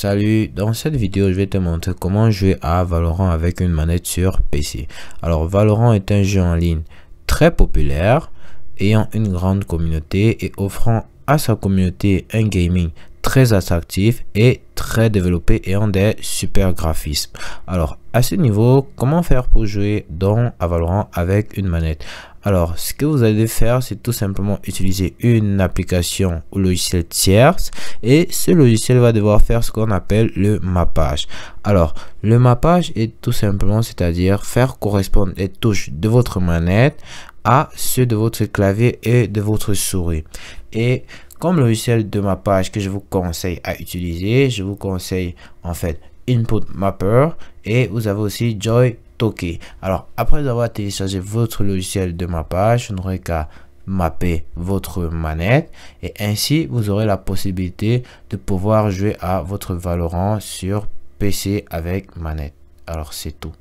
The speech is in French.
Salut, dans cette vidéo je vais te montrer comment jouer à Valorant avec une manette sur PC. Alors Valorant est un jeu en ligne très populaire, ayant une grande communauté et offrant à sa communauté un gaming très attractif et très développé et ont des super graphismes. Alors à ce niveau, comment faire pour jouer dans Avalorant avec une manette alors, ce que vous allez faire, c'est tout simplement utiliser une application ou logiciel tierce et ce logiciel va devoir faire ce qu'on appelle le mappage. Alors, le mappage est tout simplement, c'est-à-dire faire correspondre les touches de votre manette à ceux de votre clavier et de votre souris. Et comme logiciel de ma page que je vous conseille à utiliser, je vous conseille en fait Input Mapper et vous avez aussi Joy Toki. Alors après avoir téléchargé votre logiciel de ma page, vous n'aurez qu'à mapper votre manette et ainsi vous aurez la possibilité de pouvoir jouer à votre Valorant sur PC avec manette. Alors c'est tout.